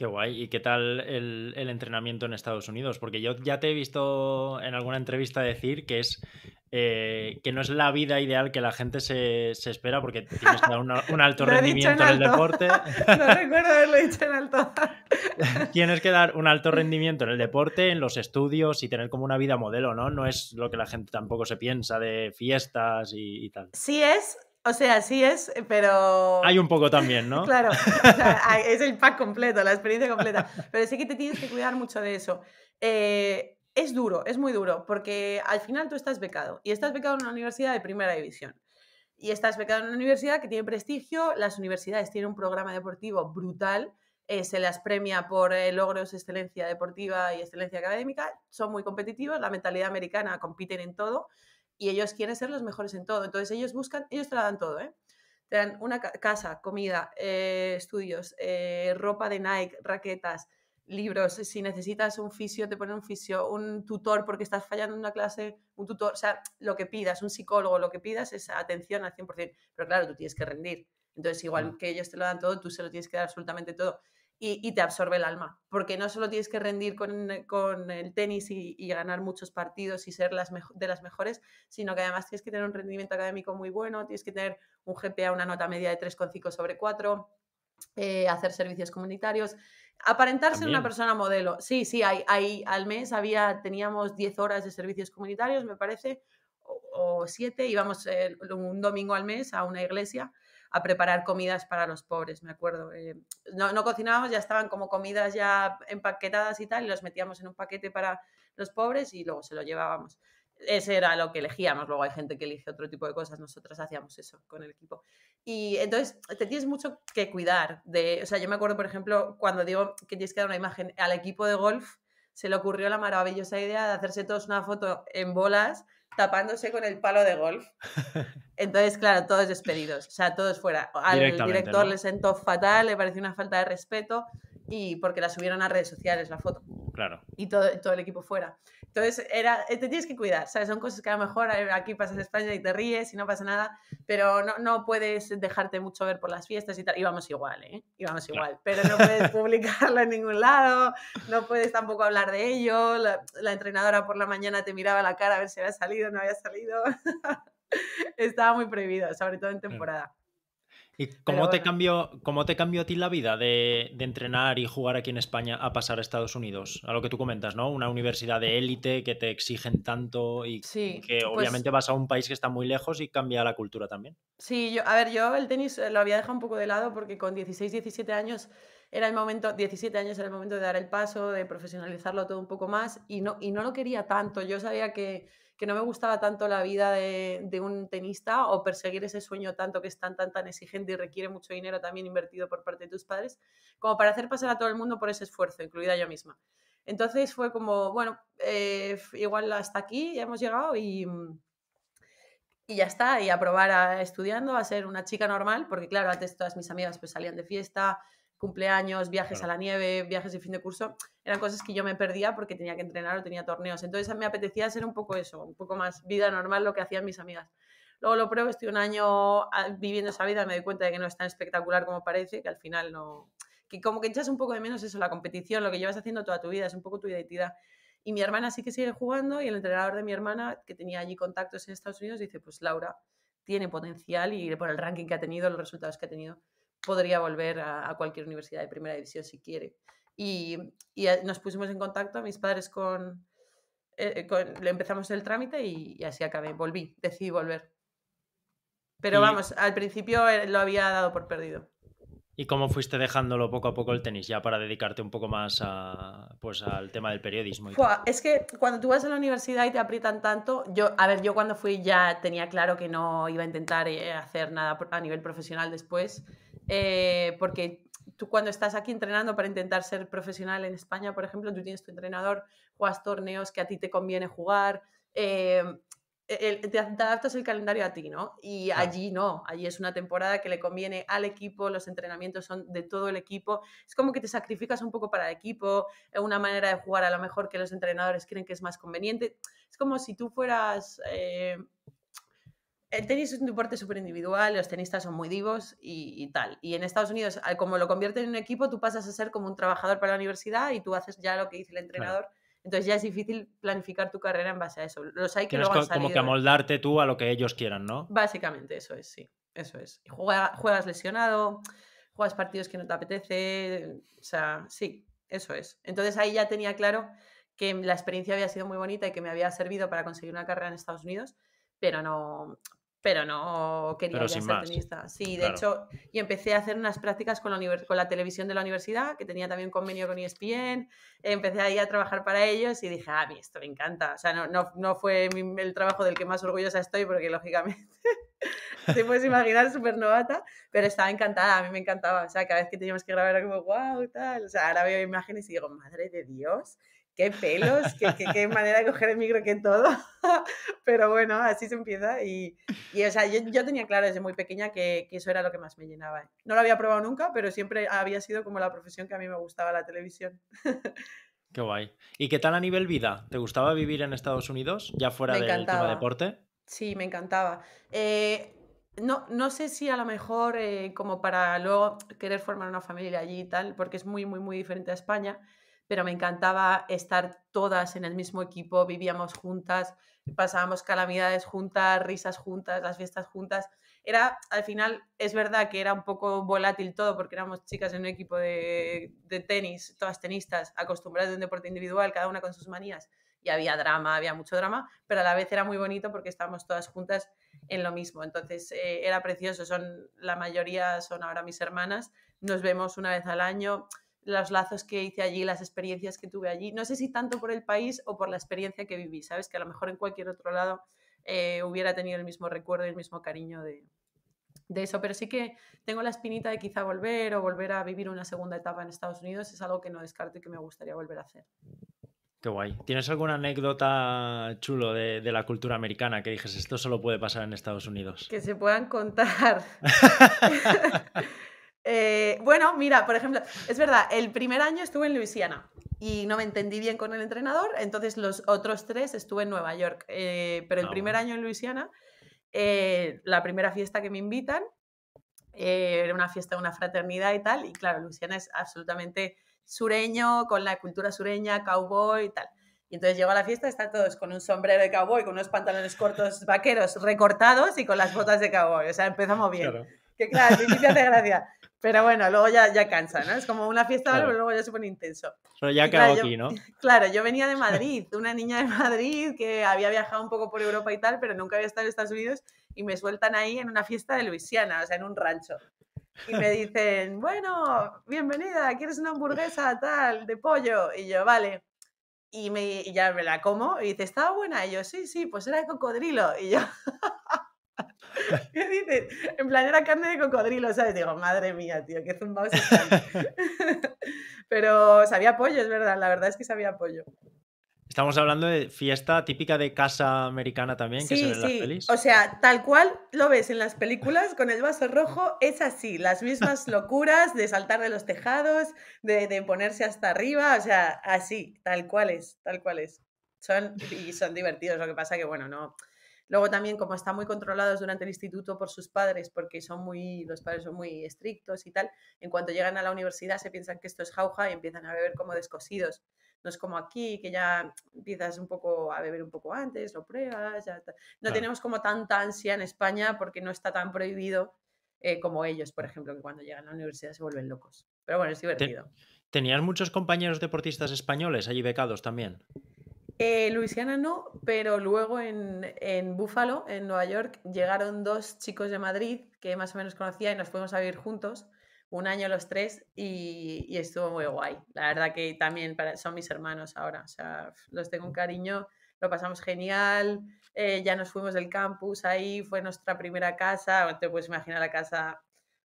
Qué guay. ¿Y qué tal el, entrenamiento en Estados Unidos? Porque yo ya te he visto en alguna entrevista decir que es eh, que no es la vida ideal que la gente se, espera porque tienes que dar un, alto rendimiento en, el deporte. no recuerdo haberlo dicho en alto. tienes que dar un alto rendimiento en el deporte, en los estudios y tener como una vida modelo, ¿no? No es lo que la gente tampoco se piensa de fiestas y, y tal. Sí es, o sea, sí es, pero... Hay un poco también, ¿no? claro, es el pack completo, la experiencia completa. Pero sí que te tienes que cuidar mucho de eso. Eh, es duro, es muy duro, porque al final tú estás becado y estás becado en una universidad de primera división. Y estás becado en una universidad que tiene prestigio, las universidades tienen un programa deportivo brutal, eh, se las premia por eh, logros, excelencia deportiva y excelencia académica, son muy competitivos, la mentalidad americana compiten en todo y ellos quieren ser los mejores en todo. Entonces ellos buscan, ellos te lo dan todo, ¿eh? Te dan una casa, comida, eh, estudios, eh, ropa de Nike, raquetas, libros. Si necesitas un fisio, te ponen un fisio, un tutor porque estás fallando en una clase, un tutor, o sea, lo que pidas, un psicólogo, lo que pidas es atención al 100%. Pero claro, tú tienes que rendir. Entonces, igual que ellos te lo dan todo, tú se lo tienes que dar absolutamente todo y, te absorbe el alma, porque no solo tienes que rendir con, eh, el tenis y, ganar muchos partidos y ser las de las mejores, sino que además tienes que tener un rendimiento académico muy bueno, tienes que tener un GPA, una nota media de 3,5 sobre 4, eh, hacer servicios comunitarios, aparentarse en una persona modelo. Sí, sí, hay, al mes había, teníamos 10 horas de servicios comunitarios, me parece, o 7, íbamos eh, un domingo al mes a una iglesia a preparar comidas para los pobres, me acuerdo. Eh, no, no cocinábamos, ya estaban como comidas ya empaquetadas y tal, y los metíamos en un paquete para los pobres y luego se lo llevábamos. Ese era lo que elegíamos. Luego hay gente que elige otro tipo de cosas. Nosotras hacíamos eso con el equipo. Y entonces te tienes mucho que cuidar. De, o sea, yo me acuerdo, por ejemplo, cuando digo que tienes que dar una imagen al equipo de golf, se le ocurrió la maravillosa idea de hacerse todos una foto en bolas tapándose con el palo de golf. Entonces, claro, todos despedidos, o sea, todos fuera. Al director le sentó fatal, le pareció una falta de respeto y porque la subieron a redes sociales la foto. Claro. Y todo, todo el equipo fuera. Entonces, era, eh, te tienes que cuidar, Son cosas que a lo mejor aquí pasas España y te ríes y no pasa nada, pero no, no puedes dejarte mucho ver por las fiestas y tal. Íbamos igual, ¿eh? Íbamos igual, pero no puedes publicarlo en ningún lado, no puedes tampoco hablar de ello. La, la entrenadora por la mañana te miraba la cara a ver si había salido o no había salido. Estaba muy prohibido, sobre todo en temporada. ¿Y cómo, te cambió, cómo te cambió a ti la vida de, entrenar y jugar aquí en España a pasar a Estados Unidos? A lo que tú comentas, ¿no? Una universidad de élite que te exigen tanto y que pues obviamente vas a un país que está muy lejos y cambia la cultura también. Sí, yo, a ver, yo el tenis eh, lo había dejado un poco de lado porque con 16, 17 años era el momento, 17 años era el momento de dar el paso, de profesionalizarlo todo un poco más y no, y no lo quería tanto. Yo sabía que que no me gustaba tanto la vida de, un tenista o perseguir ese sueño tanto que es tan, tan, tan exigente y requiere mucho dinero también invertido por parte de tus padres, como para hacer pasar a todo el mundo por ese esfuerzo, incluida yo misma. Entonces fue como, bueno, eh, igual hasta aquí ya hemos llegado y, mm, y ya está, y a probar a, estudiando, a ser una chica normal, porque claro, antes todas mis amigas pues salían de fiesta, cumpleaños, viajes a la nieve, viajes de fin de curso, eran cosas que yo me perdía porque tenía que entrenar o tenía torneos. Entonces a me apetecía ser un poco eso, un poco más vida normal, lo que hacían mis amigas. Luego lo pruebo, estoy un año ah, viviendo esa vida, me doy cuenta de que no es tan espectacular como parece, que al final no... Que como que echas un poco de menos eso, la competición, lo que llevas haciendo toda tu vida, es un poco tu identidad. Y mi hermana sí que sigue jugando y el entrenador de mi hermana, que tenía allí contactos en Estados Unidos, dice, pues Laura tiene potencial y por el ranking que ha tenido, los resultados que ha tenido, podría volver a, cualquier universidad de primera división si quiere. Y, y, eh, nos pusimos en contacto mis padres con, eh, eh, le empezamos el trámite y, así acabé, volví, decidí volver. Pero vamos, al principio lo había dado por perdido. ¿Y cómo fuiste dejándolo poco a poco el tenis ya para dedicarte un poco más a, pues, al tema del periodismo? es que cuando tú vas a la universidad y te aprietan tanto, yo, a ver, yo cuando fui ya tenía claro que no iba a intentar hacer nada a nivel profesional después eh, porque tú cuando estás aquí entrenando para intentar ser profesional en España, por ejemplo, tú tienes tu entrenador, juegas torneos que a ti te conviene jugar, eh, te, adaptas el calendario a ti, ¿no? Y allí no, allí es una temporada que le conviene al equipo, los entrenamientos son de todo el equipo, es como que te sacrificas un poco para el equipo, eh, una manera de jugar a lo mejor que los entrenadores creen que es más conveniente, es como si tú fueras el tenis es un deporte súper individual, los tenistas son muy divos y, tal. Y en Estados Unidos, como lo convierten en un equipo, tú pasas a ser como un trabajador para la universidad y tú haces ya lo que dice el entrenador. Entonces ya es difícil planificar tu carrera en base a eso. Los hay que Tienes como que amoldarte tú a lo que ellos quieran, ¿no? Básicamente, eso es, sí. Eso es. juegas lesionado, juegas partidos que no te apetece. O sea, sí, eso es. Entonces ahí ya tenía claro que la experiencia había sido muy bonita y que me había servido para conseguir una carrera en Estados Unidos, pero no, pero no quería ser tenista. Sí, de hecho, y empecé a hacer unas prácticas con la, televisión de la universidad, que tenía también convenio con ESPN, empecé ahí a trabajar para ellos y dije, ah, a mí esto me encanta. O sea, no, no, no fue el trabajo del que más orgullosa estoy, porque lógicamente, te puedes imaginar, súper novata, pero estaba encantada, a mí me encantaba. O sea, cada vez que teníamos que grabar era como, wow, tal. O sea, ahora veo imágenes y digo, madre de Dios, qué pelos, qué, manera de coger el micro, qué todo. Pero bueno, así se empieza. Y, y o sea, yo, tenía claro desde muy pequeña que, eso era lo que más me llenaba. No lo había probado nunca, pero siempre había sido como la profesión que a mí me gustaba, la televisión. Qué guay. ¿Y qué tal a nivel vida? ¿Te gustaba vivir en Estados Unidos, ya fuera del tema deporte? Sí, me encantaba. Eh, no, no, sé si a lo mejor eh, como para luego querer formar una familia allí y tal, porque es muy, muy, muy diferente a España pero me encantaba estar todas en el mismo equipo, vivíamos juntas, pasábamos calamidades juntas, risas juntas, las fiestas juntas. Era, al final, es verdad que era un poco volátil todo porque éramos chicas en un equipo de, tenis, todas tenistas, acostumbradas a un deporte individual, cada una con sus manías, y había drama, había mucho drama, pero a la vez era muy bonito porque estábamos todas juntas en lo mismo. Entonces, eh, era precioso, son, la mayoría son ahora mis hermanas, nos vemos una vez al año los lazos que hice allí, las experiencias que tuve allí. No sé si tanto por el país o por la experiencia que viví, ¿sabes? Que a lo mejor en cualquier otro lado eh, hubiera tenido el mismo recuerdo y el mismo cariño de, eso, pero sí que tengo la espinita de quizá volver o volver a vivir una segunda etapa en Estados Unidos. Es algo que no descarto y que me gustaría volver a hacer. Qué guay. ¿Tienes alguna anécdota chulo de, la cultura americana que dijes, esto solo puede pasar en Estados Unidos? Que se puedan contar. Eh, bueno, mira, por ejemplo, es verdad, el primer año estuve en Luisiana y no me entendí bien con el entrenador, entonces los otros tres estuve en Nueva York, eh, pero el ah, primer año en Luisiana, eh, la primera fiesta que me invitan, era una fiesta de una fraternidad y tal, y claro, Luisiana es absolutamente sureño, con la cultura sureña, cowboy y tal. Y entonces llego a la fiesta, están todos con un sombrero de cowboy, con unos pantalones cortos vaqueros recortados y con las botas de cowboy. O sea, empezamos bien. Qué Que claro, al principio Pero bueno, luego ya, ya cansa, ¿no? Es como una fiesta, pero luego ya se pone intenso. Pero ya claro, aquí, ¿no? claro, yo venía de Madrid, una niña de Madrid que había viajado un poco por Europa y tal, pero nunca había estado en Estados Unidos y me sueltan ahí en una fiesta de Luisiana, o sea, en un rancho. Y me dicen, bueno, bienvenida, ¿quieres una hamburguesa tal de pollo? Y yo, vale. Y, me, y ya me la como y dice, ¿estaba buena? Y yo, sí, sí, pues era de cocodrilo. Y yo, ¿Qué dices? En plan, era carne de cocodrilo, ¿sabes? Digo, madre mía, tío, qué zumbados están. Pero sabía pollo, es verdad, la verdad es que sabía pollo. Estamos hablando de fiesta típica de casa americana también, que se ve en las sí. O sea, tal cual lo ves en las películas, con el vaso rojo, es así, las mismas locuras de saltar de los tejados, de, de ponerse hasta arriba, o sea, así, tal cual es, tal cual es. Son, y son divertidos, lo que pasa que, bueno, no, Luego también, como están muy controlados durante el instituto por sus padres, porque son muy, los padres son muy estrictos y tal, en cuanto llegan a la universidad se piensan que esto es jauja y empiezan a beber como descosidos. No es como aquí, que ya empiezas un poco a beber un poco antes, lo pruebas. no tenemos como tanta ansia en España porque no está tan prohibido eh, como ellos, por ejemplo, que cuando llegan a la universidad se vuelven locos. Pero bueno, es divertido. ¿Tenías muchos compañeros deportistas españoles allí becados también? Eh, Luisiana no, pero luego en, en Buffalo, en Nueva York, llegaron dos chicos de Madrid que más o menos conocía y nos fuimos a vivir juntos un año los tres y, estuvo muy guay. La verdad que también son mis hermanos ahora, o sea, los tengo un cariño, lo pasamos genial, eh, ya nos fuimos del campus ahí, fue nuestra primera casa, te puedes imaginar la casa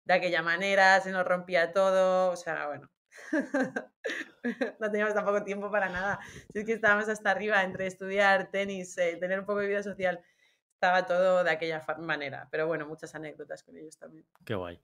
de aquella manera, se nos rompía todo, o sea, bueno, no teníamos tampoco tiempo para nada. Si es que estábamos hasta arriba entre estudiar, tenis, eh, tener un poco de vida social, estaba todo de aquella manera. Pero bueno, muchas anécdotas con ellos también. Qué guay.